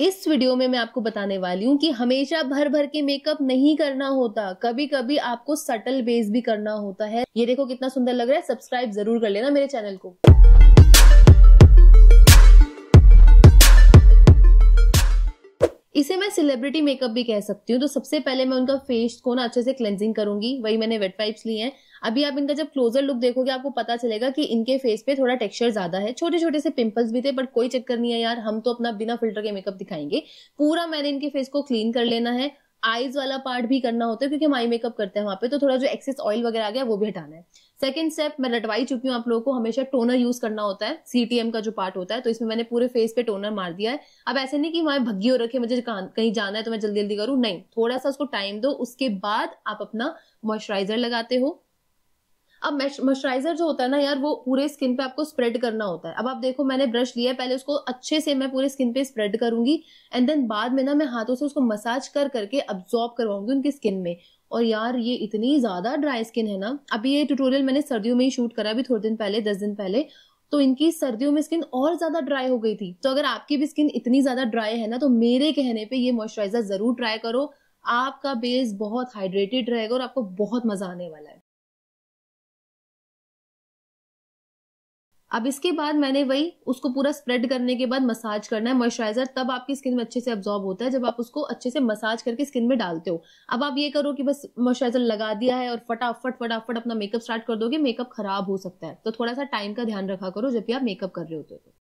इस वीडियो में मैं आपको बताने वाली हूँ कि हमेशा भर भर के मेकअप नहीं करना होता कभी कभी आपको सटल बेस भी करना होता है ये देखो कितना सुंदर लग रहा है सब्सक्राइब जरूर कर लेना मेरे चैनल को इसे मैं सेलिब्रिटी मेकअप भी कह सकती हूँ तो सबसे पहले मैं उनका फेस को ना अच्छे से क्लेंजिंग करूंगी वही मैंने वेट पाइप्स लिए हैं अभी आप इनका जब क्लोजर लुक देखोगे आपको पता चलेगा कि इनके फेस पे थोड़ा टेक्सचर ज्यादा है छोटे छोटे से पिंपल्स भी थे बट कोई चक्कर नहीं है यार हम तो अपना बिना फिल्टर के मेकअप दिखाएंगे पूरा मैंने इनके फेस को क्लीन कर लेना है आईज वाला पार्ट भी करना होता है क्योंकि हम आई मेकअप करते हैं वहां पे तो थोड़ा जो एक्सेस ऑयल वगैरह आ गया वो भी हटाना है सेकंड स्टेप मैं रटवाई चुकी हूँ आप लोगों को हमेशा टोनर यूज करना होता है सीटीएम का जो पार्ट होता है तो इसमें मैंने पूरे फेस पे टोनर मार दिया है अब ऐसे नहीं कि वहां भग्गी हो रखे मुझे कहीं जाना है तो मैं जल्दी जल्दी करूँ नहीं थोड़ा सा उसको टाइम दो उसके बाद आप अपना मॉइस्चराइजर लगाते हो अब मॉइस्चराइजर जो होता है ना यार वो पूरे स्किन पे आपको स्प्रेड करना होता है अब आप देखो मैंने ब्रश लिया है पहले उसको अच्छे से मैं पूरे स्किन पे स्प्रेड करूंगी एंड देन बाद में ना मैं हाथों से उसको मसाज कर करके अब्जॉर्ब करवाऊंगी उनकी स्किन में और यार ये इतनी ज्यादा ड्राई स्किन है ना अभी ये ट्यूटोरियल मैंने सर्दियों में ही शूट करा अभी थोड़े दिन पहले दस दिन पहले तो इनकी सर्दियों में स्किन और ज्यादा ड्राई हो गई थी तो अगर आपकी भी स्किन इतनी ज्यादा ड्राई है ना तो मेरे कहने पे ये मॉइस्चराइजर जरूर ट्राई करो आपका बेस बहुत हाइड्रेटेड रहेगा और आपको बहुत मजा आने वाला है अब इसके बाद मैंने वही उसको पूरा स्प्रेड करने के बाद मसाज करना है मॉइस्चराइजर तब आपकी स्किन में अच्छे से अब्जॉर्ब होता है जब आप उसको अच्छे से मसाज करके स्किन में डालते हो अब आप ये करो कि बस मॉइस्चराइजर लगा दिया है और फटाफट फटाफट अपना मेकअप स्टार्ट कर दोगे मेकअप खराब हो सकता है तो थोड़ा सा टाइम का ध्यान रखा करो जब भी आप मेकअप कर रहे होते हो तो।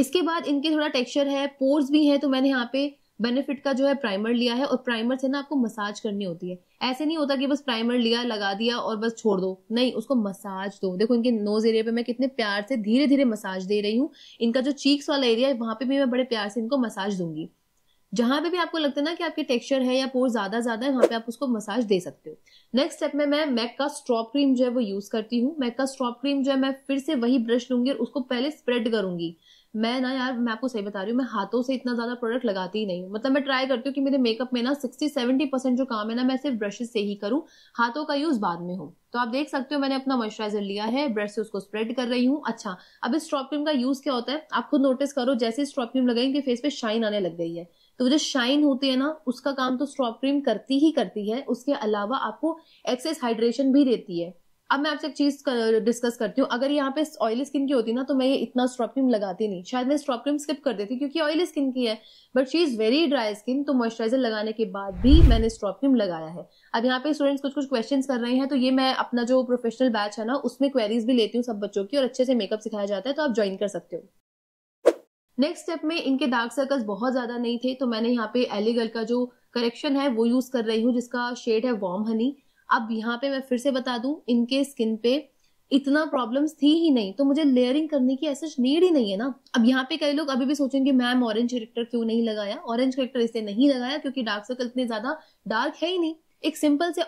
इसके बाद इनके थोड़ा टेक्सचर है पोर्स भी है तो मैंने यहाँ पे बेनिफिट का जो है प्राइमर लिया है और प्राइमर से ना आपको मसाज करनी होती है ऐसे नहीं होता कि बस प्राइमर लिया लगा दिया और बस छोड़ दो नहीं उसको मसाज दो देखो इनके नोज एरिया पे मैं कितने प्यार से धीरे धीरे मसाज दे रही हूँ इनका जो चीक्स वाला एरिया है वहां पे भी मैं बड़े प्यार से इनको मसाज दूंगी जहां पे भी आपको लगता है ना कि आपके टेक्सचर है या पोर ज्यादा ज्यादा है वहां पे आप उसको मसाज दे सकते हो नेक्स्ट स्टेप में मैं मैक का स्ट्रॉप क्रीम जो है वो यूज करती हूँ मैक का स्ट्रॉप क्रीम जो है मैं फिर से वही ब्रश लूंगी और उसको पहले स्प्रेड करूंगी मैं ना यार मैं आपको सही बता रही हूँ मैं हाथों से इतना ज्यादा प्रोडक्ट लगाती ही नहीं हूँ मतलब मैं ट्राई करती हूँ कि मेरे मेकअप में ना सिक्सटी सेवेंटी परसेंट जो काम है ना मैं सिर्फ ब्रशेस से ही करूँ हाथों का यूज बाद में हो तो आप देख सकते हो मैंने अपना मॉइस्चराइजर लिया है ब्रश से उसको स्प्रेड कर रही हूँ अच्छा अब इस स्ट्रॉप क्रीम का यूज क्या होता है आप खुद नोटिस करो जैसे स्ट्रॉप क्रीम लगाएंगे फेस पे शाइन आने लग गई है तो वो जो शाइन होती है ना उसका काम तो स्ट्रॉप क्रीम करती ही करती है उसके अलावा आपको एक्सेस हाइड्रेशन भी देती है अब मैं आपसे एक चीज डिस्कस करती हूँ अगर यहाँ पे ऑयली स्किन की होती ना तो मैं ये इतना स्ट्रॉप क्रीम लगाती नहीं शायद मैं स्ट्रॉप क्रीम स्किप कर देती क्योंकि ऑयली स्किन की है but she is very dry skin तो मॉइस्चराइजर लगाने के बाद भी मैंने स्ट्रॉप क्रीम लगाया है अब यहाँ पे स्टूडेंट्स कुछ कुछ क्वेश्चन कर रहे हैं तो ये मैं अपना जो प्रोफेशनल बैच है ना उसमें क्वेरीज भी लेती हूँ सब बच्चों की और अच्छे से मेकअप सिखाया जाता है तो आप ज्वाइन कर सकते हो नेक्स्ट स्टेप में इनके डार्क सर्कल्स बहुत ज्यादा नहीं थे तो मैंने यहाँ पे एलिगल का जो करेक्शन है वो यूज कर रही हूँ जिसका शेड है वॉर्म हनी अब यहाँ पे मैं फिर से बता दू इनके स्किन पे इतना प्रॉब्लम्स थी ही नहीं तो मुझे लेयरिंग करने की ऐसा नीड ही नहीं है ना अब यहाँ पे कई लोग अभी भी सोचेंगे मैम ऑरेंज करेक्टर क्यों नहीं लगाया ऑरेंज करेक्टर इसलिए नहीं लगाया क्योंकि डार्क सर्कल इतने ज्यादा डार्क है ही नहीं एक सिंपल से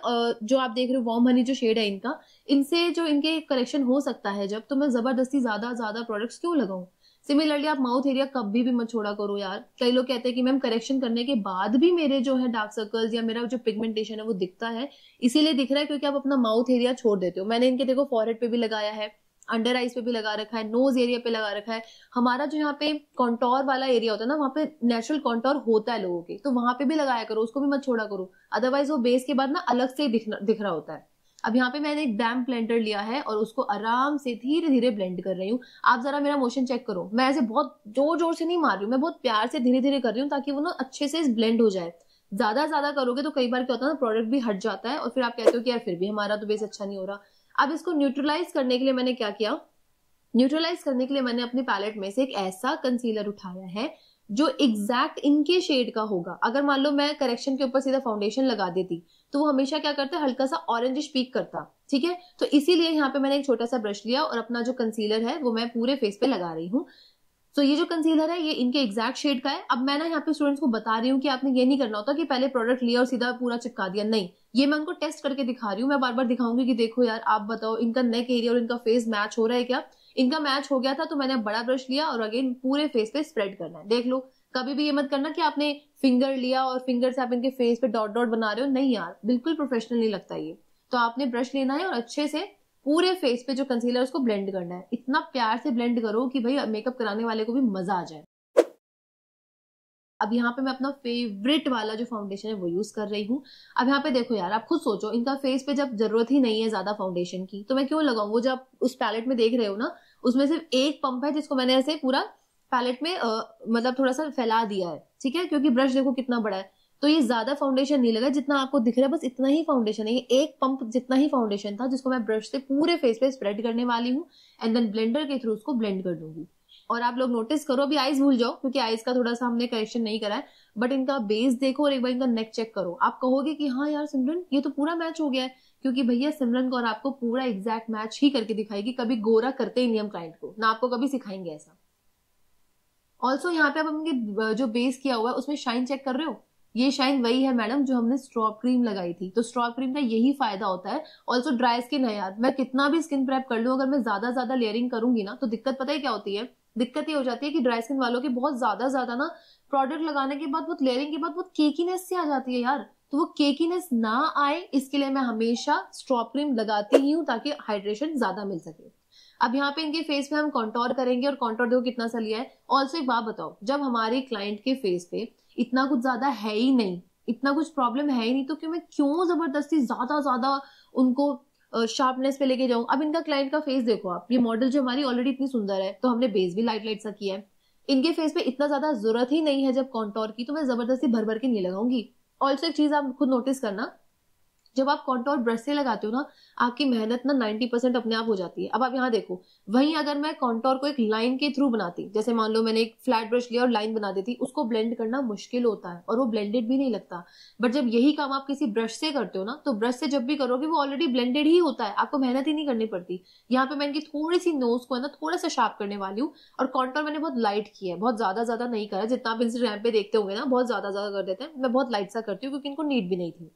जो आप देख रहे हो वॉर्म हनी जो शेड है इनका इनसे जो इनके करेक्शन हो सकता है जब तो मैं जबरदस्ती ज्यादा ज्यादा प्रोडक्ट्स क्यों लगाऊं सिमिलरली आप माउथ एरिया कभी भी मत छोड़ा करो यार कई लोग कहते हैं कि मैम करेक्शन करने के बाद भी मेरे जो है डार्क सर्कल्स या मेरा जो पिगमेंटेशन है वो दिखता है इसीलिए दिख रहा है क्योंकि आप अपना माउथ एरिया छोड़ देते हो मैंने इनके देखो फॉरहेड पे भी लगाया है अंडर आइज पे भी लगा रखा है नोज एरिया पे लगा रखा है हमारा जो यहाँ पे कॉन्टोर वाला एरिया होता है ना वहाँ पे नेचुरल कॉन्टोर होता है लोगों के तो वहां पे भी लगाया करो उसको भी मत छोड़ा करो अदरवाइज वो बेस के बाद ना अलग से दिख दिख रहा होता है अब यहाँ पे मैंने एक डैम ब्लेंडर लिया है और उसको आराम से धीरे धीरे ब्लेंड कर रही हूँ आप जरा मेरा मोशन चेक करो मैं ऐसे बहुत जोर जोर से नहीं मार रही हूँ मैं बहुत प्यार से धीरे धीरे कर रही हूँ ताकि वो ना अच्छे से ब्लेंड हो जाए ज्यादा ज्यादा करोगे तो कई बार क्या होता है ना प्रोडक्ट भी हट जाता है और फिर आप कहते हो कि यार फिर भी हमारा तो बेस अच्छा नहीं हो रहा अब इसको न्यूट्रलाइज करने के लिए मैंने क्या किया न्यूट्रलाइज करने के लिए मैंने अपने पैलेट में से एक ऐसा कंसीलर उठाया है जो एग्जैक्ट इनके शेड का होगा अगर मान लो मैं करेक्शन के ऊपर सीधा फाउंडेशन लगा देती तो वो हमेशा क्या करता है हल्का सा ऑरेंज पीक करता ठीक है तो इसीलिए यहाँ पे मैंने एक छोटा सा ब्रश लिया और अपना जो कंसीलर है वो मैं पूरे फेस पे लगा रही हूँ सो ये जो कंसीलर है ये इनके एग्जैक्ट शेड का है अब मैं ना यहाँ पे स्टूडेंट्स को बता रही हूँ कि आपने ये नहीं करना होता कि पहले प्रोडक्ट लिया और सीधा पूरा चिपका दिया नहीं ये मैं उनको टेस्ट करके दिखा रही हूँ मैं बार बार दिखाऊंगी कि देखो यार आप बताओ इनका नेक एरिया और इनका फेस मैच हो रहा है क्या इनका मैच हो गया था तो मैंने बड़ा ब्रश लिया और अगेन पूरे फेस पे स्प्रेड करना है देख लो कभी भी ये मत करना कि आपने फिंगर लिया और फिंगर से आप इनके फेस पे डॉट डॉट बना रहे हो नहीं यार बिल्कुल प्रोफेशनल नहीं लगता ये तो आपने ब्रश लेना है और अच्छे से पूरे फेस पे जो कंसीलर उसको ब्लेंड करना है इतना प्यार से ब्लेंड करो कि भाई मेकअप कराने वाले को भी मजा आ जाए अब यहाँ पे मैं अपना फेवरेट वाला जो फाउंडेशन है वो यूज कर रही हूँ अब यहाँ पे देखो यार आप खुद सोचो इनका फेस पे जब जरूरत ही नहीं है ज्यादा फाउंडेशन की तो मैं क्यों लगाऊ वो जब उस पैलेट में देख रहे हो ना उसमें सिर्फ एक पंप है जिसको मैंने ऐसे पूरा पैलेट में आ, मतलब थोड़ा सा फैला दिया है ठीक है क्योंकि ब्रश देखो कितना बड़ा है तो ये ज्यादा फाउंडेशन नहीं लगा जितना आपको दिख रहा है बस इतना ही फाउंडेशन है ये एक पंप जितना ही फाउंडेशन था जिसको मैं ब्रश से पूरे फेस पे स्प्रेड करने वाली हूँ एंड देन ब्लेंडर के थ्रू उसको ब्लेंड कर दूंगी और आप लोग नोटिस करो अभी आईज भूल जाओ क्योंकि आईज का थोड़ा सा हमने करेक्शन नहीं करा है बट इनका बेस देखो और एक बार इनका नेक चेक करो आप कहोगे कि हाँ यार सिमरन ये तो पूरा मैच हो गया है क्योंकि भैया सिमरन और आपको पूरा एग्जैक्ट मैच ही करके दिखाएगी कभी गोरा करते ही नियम क्लाइंट को ना आपको कभी सिखाएंगे ऐसा ऑल्सो यहाँ पे आप हमने जो बेस किया हुआ है उसमें शाइन चेक कर रहे हो ये शायद वही है मैडम जो हमने स्ट्रॉप क्रीम लगाई थी तो स्ट्रॉप क्रीम का यही फायदा होता है ऑल्सो ड्राई स्किन है यार मैं कितना भी स्किन प्रेप कर लूँ अगर मैं ज्यादा ज्यादा लेयरिंग करूंगी ना तो दिक्कत पता है क्या होती है दिक्कत ये हो जाती है कि ड्राई स्किन वालों के बहुत ज्यादा ज्यादा ना प्रोडक्ट लगाने के बाद बहुत लेयरिंग के बाद बहुत केकीनेस से आ जाती है यार तो वो केकीनेस ना आए इसके लिए मैं हमेशा स्ट्रॉप क्रीम लगाती ही हूँ ताकि हाइड्रेशन ज्यादा मिल सके अब यहाँ पे इनके फेस पे हम कॉन्टोर करेंगे और कॉन्टोर देखो कितना सा लिया है ऑल्सो एक बात बताओ जब हमारे क्लाइंट के फेस पे इतना कुछ ज्यादा है ही नहीं इतना कुछ प्रॉब्लम है ही नहीं तो क्यों मैं क्यों जबरदस्ती ज्यादा ज्यादा उनको शार्पनेस पे लेके जाऊं अब इनका क्लाइंट का फेस देखो आप ये मॉडल जो हमारी ऑलरेडी इतनी सुंदर है तो हमने बेस भी लाइट लाइट सा किया है इनके फेस पे इतना ज्यादा जरूरत ही नहीं है जब कॉन्टोर की तो मैं जबरदस्ती भर भर के नहीं लगाऊंगी ऑल्सो एक चीज आप खुद नोटिस करना जब आप कॉन्टोर ब्रश से लगाते हो ना आपकी मेहनत ना नाइनटी परसेंट अपने आप हो जाती है अब आप यहाँ देखो वहीं अगर मैं कॉन्टोर को एक लाइन के थ्रू बनाती जैसे मान लो मैंने एक फ्लैट ब्रश लिया और लाइन बना देती उसको ब्लेंड करना मुश्किल होता है और वो ब्लेंडेड भी नहीं लगता बट जब यही काम आप किसी ब्रश से करते हो ना तो ब्रश से जब भी करोगे वो ऑलरेडी ब्लेंडेड ही होता है आपको मेहनत ही नहीं करनी पड़ती यहाँ पे मैं इनकी थोड़ी सी नोज को है ना थोड़ा सा शार्प करने वाली हूँ और कॉन्टोर मैंने बहुत लाइट किया है बहुत ज्यादा ज्यादा नहीं करा जितना आप इंस्टाग्राम पे देखते होंगे ना बहुत ज्यादा ज्यादा कर देते हैं मैं बहुत लाइट सा करती हूँ क्योंकि इनको नीड भी नहीं थी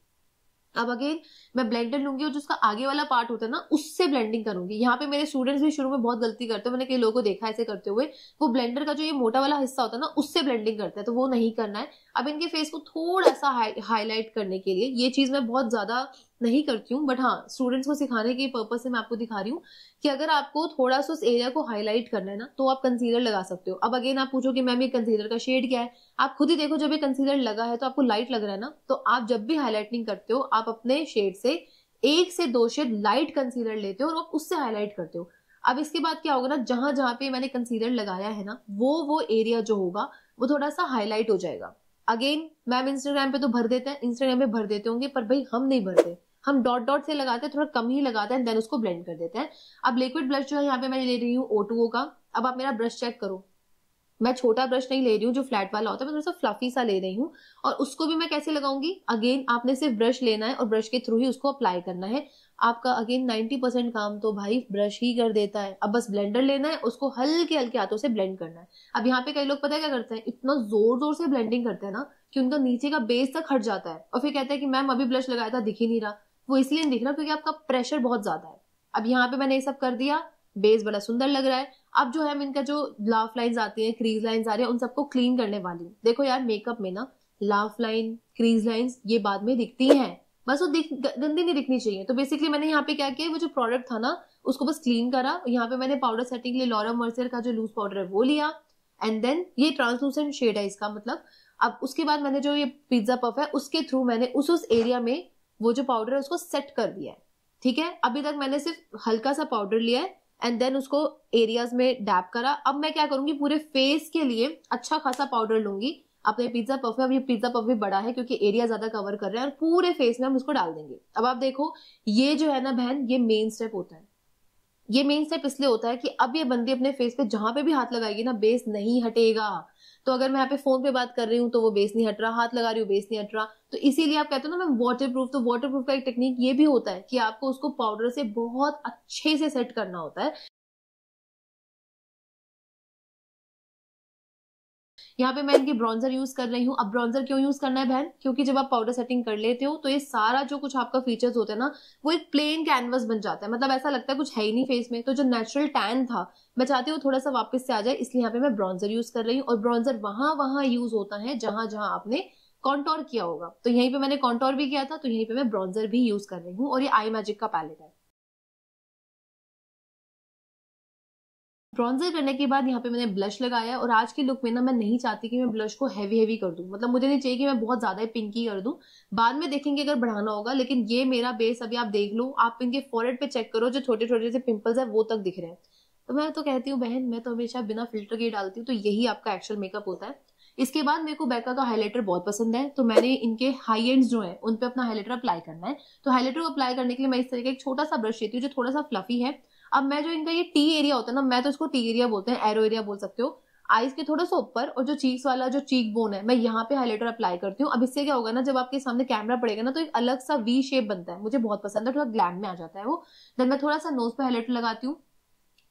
अब अगेन मैं ब्लेंडर लूंगी और जो उसका आगे वाला पार्ट होता है ना उससे ब्लेंडिंग करूंगी यहाँ पे मेरे स्टूडेंट्स भी शुरू में बहुत गलती करते हैं मैंने कई लोगों को देखा ऐसे करते हुए वो ब्लेंडर का जो ये मोटा वाला हिस्सा होता है ना उससे ब्लेंडिंग करता है तो वो नहीं करना है अब इनके फेस को थोड़ा सा हाईलाइट करने के लिए ये चीज मैं बहुत ज्यादा नहीं करती हूँ बट हाँ स्टूडेंट्स को सिखाने के पर्पज से मैं आपको दिखा रही हूँ कि अगर आपको थोड़ा सा उस एरिया को हाईलाइट करना है ना तो आप कंसीलर लगा सकते हो अब अगेन आप पूछो कि मैम ये कंसीलर का शेड क्या है आप खुद ही देखो जब ये कंसीलर लगा है तो आपको लाइट लग रहा है ना तो आप जब भी हाईलाइटिंग करते हो आप अपने शेड से एक से दो शेड लाइट कंसीलर लेते हो और आप उससे हाईलाइट करते हो अब इसके बाद क्या होगा ना जहां जहां पे मैंने कंसीलर लगाया है ना वो वो एरिया जो होगा वो थोड़ा सा हाईलाइट हो जाएगा अगेन मैम इंस्टाग्राम पे तो भर देते हैं इंस्टाग्राम पे भर देते होंगे पर भाई हम नहीं भरते हम डॉट डॉट से लगाते हैं थोड़ा कम ही लगाते हैं देन उसको ब्लेंड कर देते हैं अब लिक्विड ब्रश जो है यहाँ पे मैं ले रही हूँ ओ का अब आप मेरा ब्रश चेक करो मैं छोटा ब्रश नहीं ले रही हूँ जो फ्लैट वाला होता है मैं थोड़ा सा फ्लफी सा ले रही हूँ और उसको भी मैं कैसे लगाऊंगी अगेन आपने सिर्फ ब्रश लेना है और ब्रश के थ्रू ही उसको अप्लाई करना है आपका अगेन नाइनटी परसेंट काम तो भाई ब्रश ही कर देता है अब बस ब्लेंडर लेना है उसको हल्के हल्के हाथों से ब्लेंड करना है अब यहाँ पे कई लोग पता है क्या करते हैं इतना जोर जोर से ब्लेंडिंग करते हैं ना कि उनका नीचे का बेस तक हट जाता है और फिर कहते हैं कि मैम अभी ब्रश लगाया था दिख ही नहीं रहा वो इसलिए नहीं दिख रहा क्योंकि आपका प्रेशर बहुत ज्यादा है अब यहाँ पे मैंने ये सब कर दिया बेस बड़ा सुंदर लग रहा है अब जो है इनका जो लाफ लाइन आती है क्रीज लाइन आ रही है उन सबको क्लीन करने वाली हूँ देखो यार मेकअप में ना लाफ लाइन क्रीज लाइन ये बाद में दिखती है बस वो दिख गंदी नहीं दिखनी चाहिए तो बेसिकली मैंने यहाँ पे क्या किया वो जो प्रोडक्ट था ना उसको बस क्लीन करा यहाँ पे मैंने पाउडर सेटिंग के लिए लॉरा मर्सर का जो लूज पाउडर है वो लिया एंड देन ये ट्रांसलूसेंट शेड है इसका मतलब अब उसके बाद मैंने जो ये पिज्जा पफ है उसके थ्रू मैंने उस उस एरिया में वो जो पाउडर है उसको सेट कर दिया है ठीक है अभी तक मैंने सिर्फ हल्का सा पाउडर लिया है एंड देन उसको एरियाज में डैप करा अब मैं क्या करूंगी पूरे फेस के लिए अच्छा खासा पाउडर लूंगी अपने पिज्जा पफ में अब ये पिज्जा पफ भी बड़ा है क्योंकि एरिया ज्यादा कवर कर रहे हैं और पूरे फेस में हम उसको डाल देंगे अब आप देखो ये जो है ना बहन ये मेन स्टेप होता है ये मेन स्टेप इसलिए होता है कि अब ये बंदी अपने फेस पे जहां पे भी हाथ लगाएगी ना बेस नहीं हटेगा तो अगर मैं यहाँ पे फोन पे बात कर रही हूँ तो वो बेस नहीं हट रहा हाथ लगा रही हूँ बेस नहीं हट रहा तो इसीलिए आप कहते हो ना मैं वाटर प्रूफ तो वाटर प्रूफ का एक टेक्निक ये भी होता है कि आपको उसको पाउडर से बहुत अच्छे से सेट करना होता है यहाँ पे मैं इनकी ब्रॉन्जर यूज कर रही हूँ अब ब्रॉन्जर क्यों यूज करना है बहन क्योंकि जब आप पाउडर सेटिंग कर लेते हो तो ये सारा जो कुछ आपका फीचर्स होता है ना वो एक प्लेन कैनवस बन जाता है मतलब ऐसा लगता है कुछ है ही नहीं फेस में तो जो नेचुरल टैन था मैं चाहती हूँ थोड़ा सा वापस से आ जाए इसलिए यहाँ पे मैं ब्रॉन्जर यूज कर रही हूँ और ब्रॉन्जर वहां वहां यूज होता है जहां जहां आपने कॉन्टोर किया होगा तो यहीं पे मैंने कॉन्टोर भी किया था तो यहीं पे मैं ब्रॉन्जर भी यूज कर रही हूँ और ये आई मैजिक का पैलेट है ब्रॉन्जर करने के बाद यहाँ पे मैंने ब्लश लगाया और आज के लुक में ना मैं नहीं चाहती कि मैं ब्लश को हैवी हैवी कर दूँ मतलब मुझे नहीं चाहिए कि मैं बहुत ज़्यादा ही पिंकी कर दूँ बाद में देखेंगे अगर बढ़ाना होगा लेकिन ये मेरा बेस अभी आप देख लो आप इनके फॉरहेड पे चेक करो जो छोटे छोटे से पिंपल्स है वो तक दिख रहे हैं तो मैं तो कहती हूँ बहन मैं तो हमेशा बिना फिल्टर के डालती हूँ तो यही आपका एक्चुअल मेकअप होता है इसके बाद मेरे को बैका का हाईलाइटर बहुत पसंद है तो मैंने इनके हाई एंड्स जो है उन पर अपना हाईलाइटर अप्लाई करना है तो हाईलाइटर को अप्लाई करने के लिए मैं इस तरीके एक छोटा सा ब्रश लेती हूँ जो थोड़ा सा फ्लफी है अब मैं जो इनका ये टी एरिया होता है ना मैं तो इसको टी एरिया बोलते हैं एरो एरिया बोल सकते हो आइज के थोड़ा सा ऊपर और जो चीक्स वाला जो चीक बोन है मैं यहाँ पे हाईलाइटर अप्लाई करती हूँ अब इससे क्या होगा ना जब आपके सामने कैमरा पड़ेगा ना तो एक अलग सा वी शेप बनता है मुझे बहुत पसंद है थोड़ा ग्लैम में आ जाता है वो देन मैं थोड़ा सा नोज पे हाईलाइटर लगाती हूँ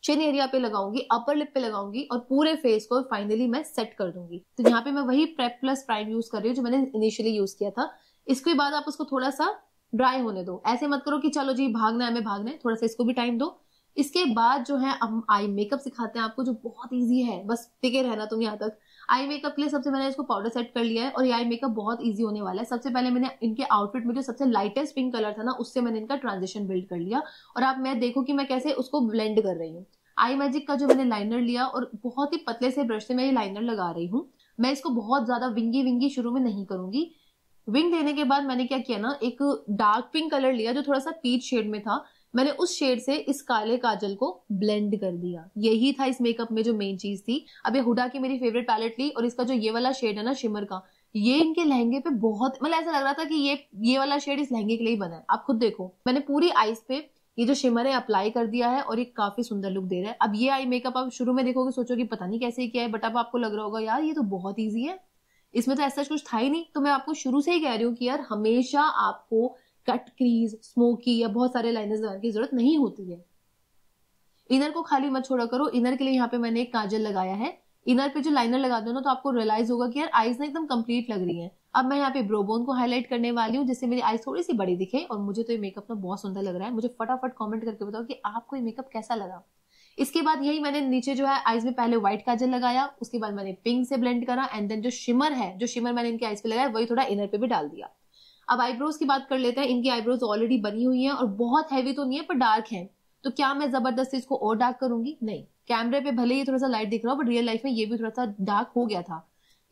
चिन एरिया पे लगाऊंगी अपर लिप पे लगाऊंगी और पूरे फेस को फाइनली मैं सेट कर दूंगी तो यहाँ पे मैं वही प्रेप प्लस प्राइम यूज कर रही हूँ जो मैंने इनिशियली यूज किया था इसके बाद आप उसको थोड़ा सा ड्राई होने दो ऐसे मत करो कि चलो जी भागना है हमें भागना है थोड़ा सा इसको भी टाइम दो इसके बाद जो है हम आई मेकअप सिखाते हैं आपको जो बहुत ईजी है बस टिके रहना तुम यहाँ तक आई मेकअप के लिए सबसे मैंने इसको पाउडर सेट कर लिया है और ये आई मेकअप बहुत ईजी होने वाला है सबसे पहले मैंने इनके आउटफिट में जो सबसे लाइटेस्ट पिंक कलर था ना उससे मैंने इनका ट्रांजेक्शन बिल्ड कर लिया और आप मैं देखो कि मैं कैसे उसको ब्लेंड कर रही हूँ आई मैजिक का जो मैंने लाइनर लिया और बहुत ही पतले से ब्रश से मैं ये लाइनर लगा रही हूँ मैं इसको बहुत ज्यादा विंगी विंगी शुरू में नहीं करूंगी विंग देने के बाद मैंने क्या किया ना एक डार्क पिंक कलर लिया जो थोड़ा सा पीच शेड में था मैंने उस शेड से इस काले काजल को ब्लेंड कर दिया यही था इस मेकअप में जो मेन चीज थी अब ये हुडा की मेरी फेवरेट पैलेट ली और इसका जो ये वाला शेड है ना शिमर का ये इनके लहंगे पे बहुत मतलब ऐसा लग रहा था कि ये ये वाला शेड इस लहंगे के लिए बना है आप खुद देखो मैंने पूरी आईज पे ये जो शिमर है अप्लाई कर दिया है और ये काफी सुंदर लुक दे रहा है अब ये आई मेकअप आप शुरू में देखोगे सोचोगे पता नहीं कैसे किया है बट अब आपको लग रहा होगा यार ये तो बहुत ईजी है इसमें तो ऐसा कुछ था ही नहीं तो मैं आपको शुरू से ही कह रही हूँ कि यार हमेशा आपको कट क्रीज स्मोकी या बहुत सारे लाइनर्स लगाने की जरूरत नहीं होती है इनर को खाली मत छोड़ा करो इनर के लिए यहाँ पे मैंने एक काजल लगाया है इनर पे जो लाइनर लगा दो ना तो आपको रियलाइज होगा कि यार आईज ना एकदम कंप्लीट लग रही है अब मैं यहाँ पे ब्रोबोन को हाईलाइट करने वाली हूँ जिससे मेरी आईज थोड़ी सी बड़ी दिखे और मुझे तो ये मेकअप ना बहुत सुंदर लग रहा है मुझे फटाफट कॉमेंट करके बताओ कि आपको ये मेकअप कैसा लगा इसके बाद यही मैंने नीचे जो है आईज में पहले व्हाइट काजल लगाया उसके बाद मैंने पिंक से ब्लेंड करा एंड देन जो शिमर है जो शिमर मैंने इनके आईज पे लगाया वही थोड़ा इनर पे भी डाल दिया अब आईब्रोज की बात कर लेते हैं इनकी आईब्रोज ऑलरेडी बनी हुई है और बहुत हैवी तो नहीं है पर डार्क है तो क्या मैं जबरदस्ती इसको और डार्क करूंगी नहीं कैमरे पे भले ही थोड़ा सा लाइट दिख रहा हो बट रियल लाइफ में ये भी थोड़ा सा डार्क हो गया था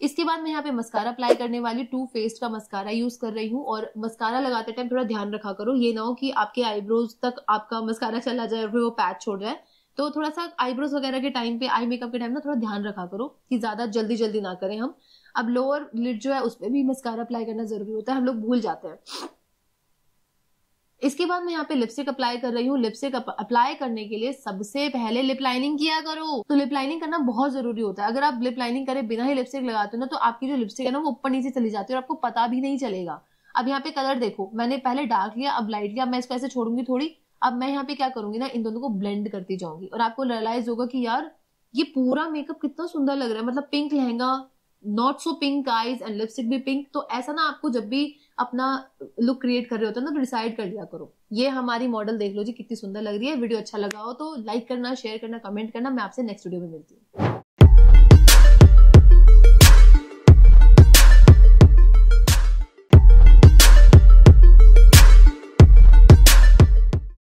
इसके बाद मैं यहाँ पे मस्कारा अप्लाई करने वाली टू फेस्ड का मस्कारा यूज कर रही हूँ और मस्कारा लगाते टाइम थोड़ा ध्यान रखा करो ये ना हो कि आपके आईब्रोज तक आपका मस्कारा चला जाए और फिर वो पैच छोड़ जाए तो थोड़ा सा आईब्रोज वगैरह के टाइम पे आई मेकअप के टाइम ना थोड़ा ध्यान रखा करो कि ज्यादा जल्दी जल्दी ना करें हम अब लोअर लिड जो है उस पर भी मस्कारा अप्लाई करना जरूरी होता है हम लोग भूल जाते हैं इसके बाद मैं यहाँ पे लिपस्टिक अप्लाई कर रही हूँ लिपस्टिक अप्लाई करने के लिए सबसे पहले लिप लाइनिंग किया करो तो लिप लाइनिंग करना बहुत जरूरी होता है अगर आप लिप लाइनिंग करें बिना ही लिपस्टिक लगाते हो ना तो आपकी जो लिपस्टिक है ना वो ऊपर नीचे चली जाती है और आपको पता भी नहीं चलेगा अब यहाँ पे कलर देखो मैंने पहले डार्क लिया अब लाइट लिया मैं इसको ऐसे छोड़ूंगी थोड़ी अब मैं यहाँ पे क्या करूंगी ना इन दोनों को ब्लेंड करती जाऊंगी और आपको रियलाइज होगा कि यार ये पूरा मेकअप कितना सुंदर लग रहा है मतलब pink lehenga not so pink eyes and lipstick भी पिंक तो ऐसा ना आपको जब भी अपना लुक क्रिएट कर रहे होते हैं ना तो डिसाइड कर लिया करो ये हमारी मॉडल देख लो जी कितनी सुंदर लग रही है वीडियो अच्छा लगा हो तो लाइक करना शेयर करना कमेंट करना मैं आपसे नेक्स्ट वीडियो में मिलती हूँ